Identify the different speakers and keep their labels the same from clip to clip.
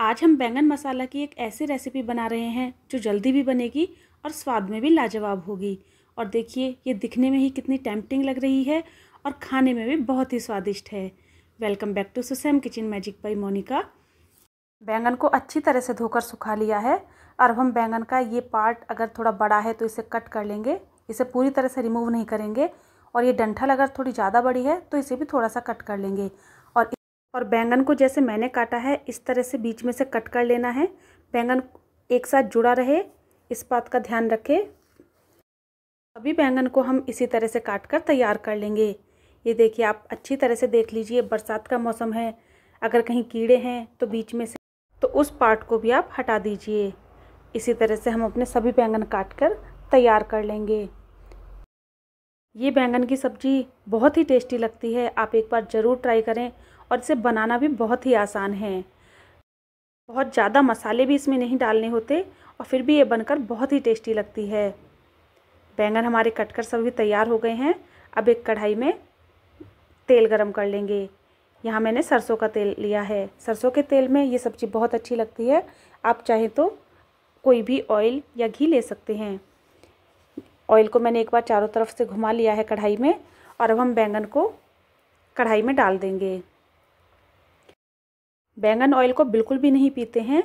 Speaker 1: आज हम बैंगन मसाला की एक ऐसी रेसिपी बना रहे हैं जो जल्दी भी बनेगी और स्वाद में भी लाजवाब होगी और देखिए ये दिखने में ही कितनी टेम्पटिंग लग रही है और खाने में भी बहुत ही स्वादिष्ट है वेलकम बैक टू सुसैम किचन मैजिक बाई मोनिका बैंगन को अच्छी तरह से धोकर सुखा लिया है और हम बैंगन का ये पार्ट अगर थोड़ा बड़ा है तो इसे कट कर लेंगे इसे पूरी तरह से रिमूव नहीं करेंगे और ये डंठल अगर थोड़ी ज़्यादा बड़ी है तो इसे भी थोड़ा सा कट कर लेंगे और बैंगन को जैसे मैंने काटा है इस तरह से बीच में से कट कर लेना है बैंगन एक साथ जुड़ा रहे इस बात का ध्यान रखें अभी बैंगन को हम इसी तरह से काट कर तैयार कर लेंगे ये देखिए आप अच्छी तरह से देख लीजिए बरसात का मौसम है अगर कहीं कीड़े हैं तो बीच में से तो उस पार्ट को भी आप हटा दीजिए इसी तरह से हम अपने सभी बैंगन काट कर तैयार कर लेंगे ये बैंगन की सब्ज़ी बहुत ही टेस्टी लगती है आप एक बार ज़रूर ट्राई करें और इसे बनाना भी बहुत ही आसान है बहुत ज़्यादा मसाले भी इसमें नहीं डालने होते और फिर भी ये बनकर बहुत ही टेस्टी लगती है बैंगन हमारे कटकर सभी तैयार हो गए हैं अब एक कढ़ाई में तेल गरम कर लेंगे यहाँ मैंने सरसों का तेल लिया है सरसों के तेल में ये सब्ज़ी बहुत अच्छी लगती है आप चाहें तो कोई भी ऑयल या घी ले सकते हैं ऑयल को मैंने एक बार चारों तरफ से घुमा लिया है कढ़ाई में और अब हम बैंगन को कढ़ाई में डाल देंगे बैंगन ऑयल को बिल्कुल भी नहीं पीते हैं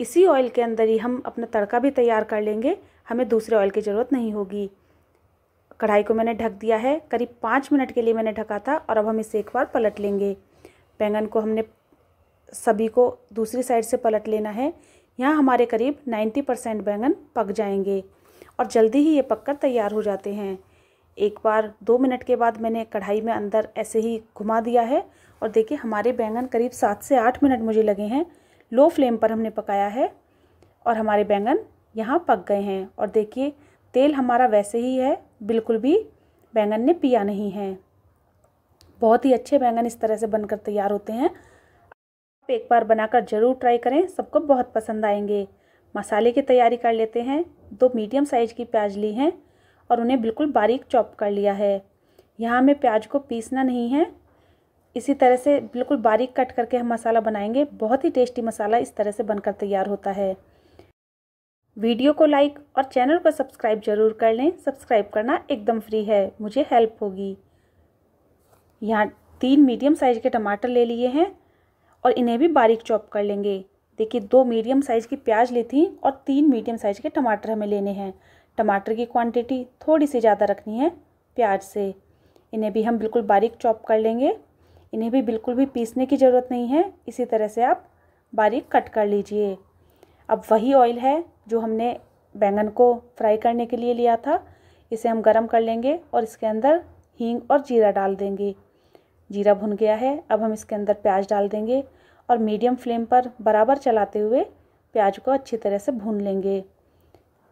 Speaker 1: इसी ऑयल के अंदर ही हम अपना तड़का भी तैयार कर लेंगे हमें दूसरे ऑयल की ज़रूरत नहीं होगी कढ़ाई को मैंने ढक दिया है करीब पाँच मिनट के लिए मैंने ढका था और अब हम इसे एक बार पलट लेंगे बैंगन को हमने सभी को दूसरी साइड से पलट लेना है यहाँ हमारे करीब 90 परसेंट बैंगन पक जाएंगे और जल्दी ही ये पककर तैयार हो जाते हैं एक बार दो मिनट के बाद मैंने कढ़ाई में अंदर ऐसे ही घुमा दिया है और देखिए हमारे बैंगन करीब सात से आठ मिनट मुझे लगे हैं लो फ्लेम पर हमने पकाया है और हमारे बैंगन यहाँ पक गए हैं और देखिए तेल हमारा वैसे ही है बिल्कुल भी बैंगन ने पिया नहीं है बहुत ही अच्छे बैंगन इस तरह से बनकर तैयार होते हैं आप एक बार बनाकर ज़रूर ट्राई करें सबको बहुत पसंद आएंगे मसाले की तैयारी कर लेते हैं दो मीडियम साइज़ की प्याज ली हैं और उन्हें बिल्कुल बारीक चॉप कर लिया है यहाँ हमें प्याज को पीसना नहीं है इसी तरह से बिल्कुल बारीक कट करके हम मसाला बनाएंगे बहुत ही टेस्टी मसाला इस तरह से बनकर तैयार होता है वीडियो को लाइक और चैनल को सब्सक्राइब जरूर कर लें सब्सक्राइब करना एकदम फ्री है मुझे हेल्प होगी यहाँ तीन मीडियम साइज़ के टमाटर ले लिए हैं और इन्हें भी बारीक चॉप कर लेंगे देखिए दो मीडियम साइज़ की प्याज ली थी और तीन मीडियम साइज़ के टमाटर हमें लेने हैं टमाटर की क्वांटिटी थोड़ी सी ज़्यादा रखनी है प्याज से इन्हें भी हम बिल्कुल बारीक चॉप कर लेंगे इन्हें भी बिल्कुल भी पीसने की ज़रूरत नहीं है इसी तरह से आप बारीक कट कर लीजिए अब वही ऑयल है जो हमने बैंगन को फ्राई करने के लिए लिया था इसे हम गरम कर लेंगे और इसके अंदर हींग और जीरा डाल देंगे जीरा भुन गया है अब हम इसके अंदर प्याज डाल देंगे और मीडियम फ्लेम पर बराबर चलाते हुए प्याज को अच्छी तरह से भून लेंगे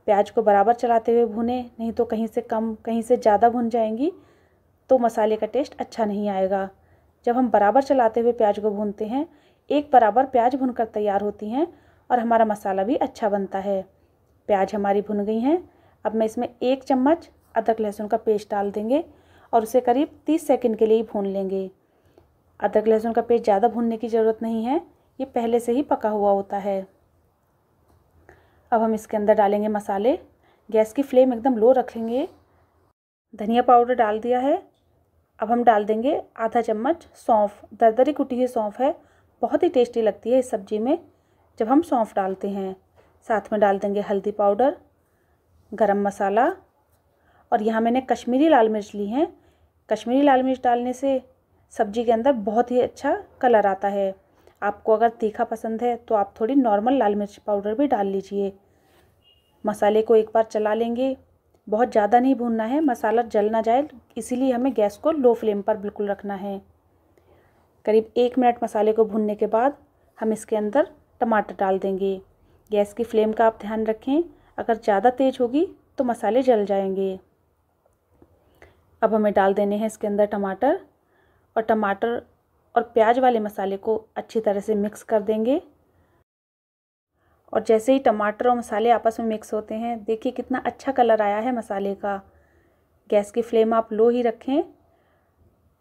Speaker 1: प्याज को बराबर चलाते हुए भुने नहीं तो कहीं से कम कहीं से ज़्यादा भुन जाएंगी तो मसाले का टेस्ट अच्छा नहीं आएगा जब हम बराबर चलाते हुए प्याज को भूनते हैं एक बराबर प्याज भुनकर तैयार होती हैं और हमारा मसाला भी अच्छा बनता है प्याज हमारी भुन गई हैं अब मैं इसमें एक चम्मच अदरक लहसुन का पेस्ट डाल देंगे और उसे करीब तीस सेकंड के लिए भून लेंगे अदरक लहसुन का पेस्ट ज़्यादा भूनने की ज़रूरत नहीं है ये पहले से ही पका हुआ होता है अब हम इसके अंदर डालेंगे मसाले गैस की फ्लेम एकदम लो रखेंगे धनिया पाउडर डाल दिया है अब हम डाल देंगे आधा चम्मच सौंफ दरदरी कुटी हुई सौंफ है बहुत ही टेस्टी लगती है इस सब्ज़ी में जब हम सौंफ डालते हैं साथ में डाल देंगे हल्दी पाउडर गरम मसाला और यहाँ मैंने कश्मीरी लाल मिर्च ली है कश्मीरी लाल मिर्च डालने से सब्जी के अंदर बहुत ही अच्छा कलर आता है आपको अगर तीखा पसंद है तो आप थोड़ी नॉर्मल लाल मिर्च पाउडर भी डाल लीजिए मसाले को एक बार चला लेंगे बहुत ज़्यादा नहीं भूनना है मसाला जल ना जाए इसीलिए हमें गैस को लो फ्लेम पर बिल्कुल रखना है करीब एक मिनट मसाले को भूनने के बाद हम इसके अंदर टमाटर डाल देंगे गैस की फ्लेम का आप ध्यान रखें अगर ज़्यादा तेज़ होगी तो मसाले जल जाएंगे अब हमें डाल देने हैं इसके अंदर टमाटर और टमाटर और प्याज वाले मसाले को अच्छी तरह से मिक्स कर देंगे और जैसे ही टमाटर और मसाले आपस में मिक्स होते हैं देखिए कितना अच्छा कलर आया है मसाले का गैस की फ्लेम आप लो ही रखें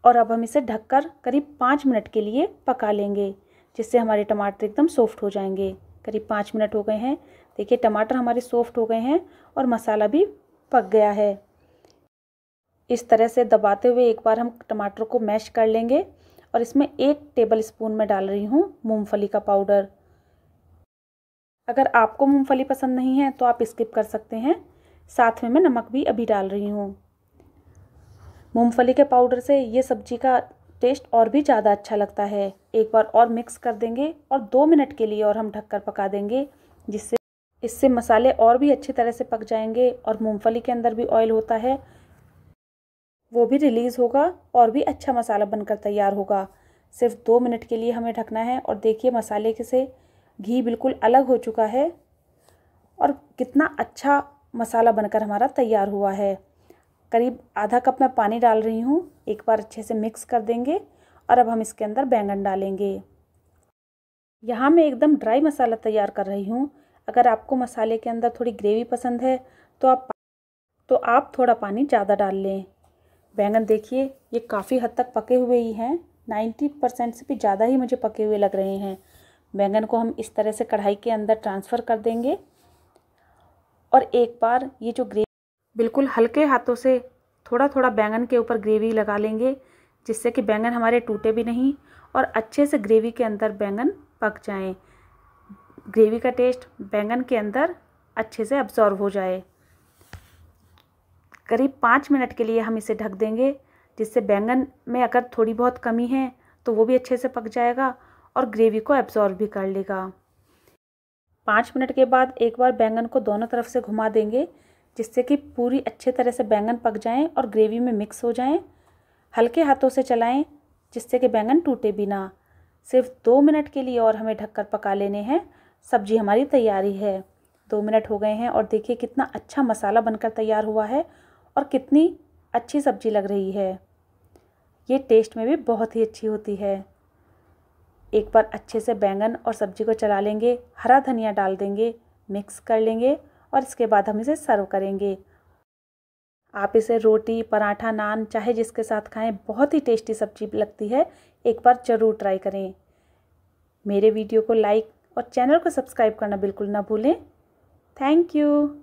Speaker 1: और अब हम इसे ढककर करीब पाँच मिनट के लिए पका लेंगे जिससे हमारे टमाटर एकदम सॉफ्ट हो जाएंगे करीब पाँच मिनट हो गए हैं देखिए टमाटर हमारे सॉफ्ट हो गए हैं और मसाला भी पक गया है इस तरह से दबाते हुए एक बार हम टमाटर को मैश कर लेंगे और इसमें एक टेबल स्पून में डाल रही हूँ मूँगफली का पाउडर अगर आपको मूँगफली पसंद नहीं है तो आप स्किप कर सकते हैं साथ में मैं नमक भी अभी डाल रही हूँ मूँगफली के पाउडर से ये सब्जी का टेस्ट और भी ज़्यादा अच्छा लगता है एक बार और मिक्स कर देंगे और दो मिनट के लिए और हम ढककर पका देंगे जिससे इससे मसाले और भी अच्छी तरह से पक जाएंगे और मूँगफली के अंदर भी ऑयल होता है वो भी रिलीज़ होगा और भी अच्छा मसाला बनकर तैयार होगा सिर्फ दो मिनट के लिए हमें ढकना है और देखिए मसाले के से घी बिल्कुल अलग हो चुका है और कितना अच्छा मसाला बनकर हमारा तैयार हुआ है करीब आधा कप मैं पानी डाल रही हूँ एक बार अच्छे से मिक्स कर देंगे और अब हम इसके अंदर बैंगन डालेंगे यहाँ मैं एकदम ड्राई मसाला तैयार कर रही हूँ अगर आपको मसाले के अंदर थोड़ी ग्रेवी पसंद है तो आप तो आप थोड़ा पानी ज़्यादा डाल लें बैंगन देखिए ये काफ़ी हद तक पके हुए ही हैं नाइन्टी परसेंट से भी ज़्यादा ही मुझे पके हुए लग रहे हैं बैंगन को हम इस तरह से कढ़ाई के अंदर ट्रांसफ़र कर देंगे और एक बार ये जो ग्रेवी बिल्कुल हल्के हाथों से थोड़ा थोड़ा बैंगन के ऊपर ग्रेवी लगा लेंगे जिससे कि बैंगन हमारे टूटे भी नहीं और अच्छे से ग्रेवी के अंदर बैंगन पक जाएँ ग्रेवी का टेस्ट बैंगन के अंदर अच्छे से अब्जॉर्व हो जाए करीब पाँच मिनट के लिए हम इसे ढक देंगे जिससे बैंगन में अगर थोड़ी बहुत कमी है तो वो भी अच्छे से पक जाएगा और ग्रेवी को एब्जॉर्व भी कर लेगा पाँच मिनट के बाद एक बार बैंगन को दोनों तरफ से घुमा देंगे जिससे कि पूरी अच्छे तरह से बैंगन पक जाएं और ग्रेवी में मिक्स हो जाएं हल्के हाथों से चलाएं जिससे कि बैंगन टूटे भी ना सिर्फ दो मिनट के लिए और हमें ढककर पका लेने हैं सब्जी हमारी तैयारी है दो मिनट हो गए हैं और देखिए कितना अच्छा मसाला बनकर तैयार हुआ है और कितनी अच्छी सब्जी लग रही है ये टेस्ट में भी बहुत ही अच्छी होती है एक बार अच्छे से बैंगन और सब्जी को चला लेंगे हरा धनिया डाल देंगे मिक्स कर लेंगे और इसके बाद हम इसे सर्व करेंगे आप इसे रोटी पराठा नान चाहे जिसके साथ खाएं बहुत ही टेस्टी सब्जी लगती है एक बार ज़रूर ट्राई करें मेरे वीडियो को लाइक और चैनल को सब्सक्राइब करना बिल्कुल ना भूलें थैंक यू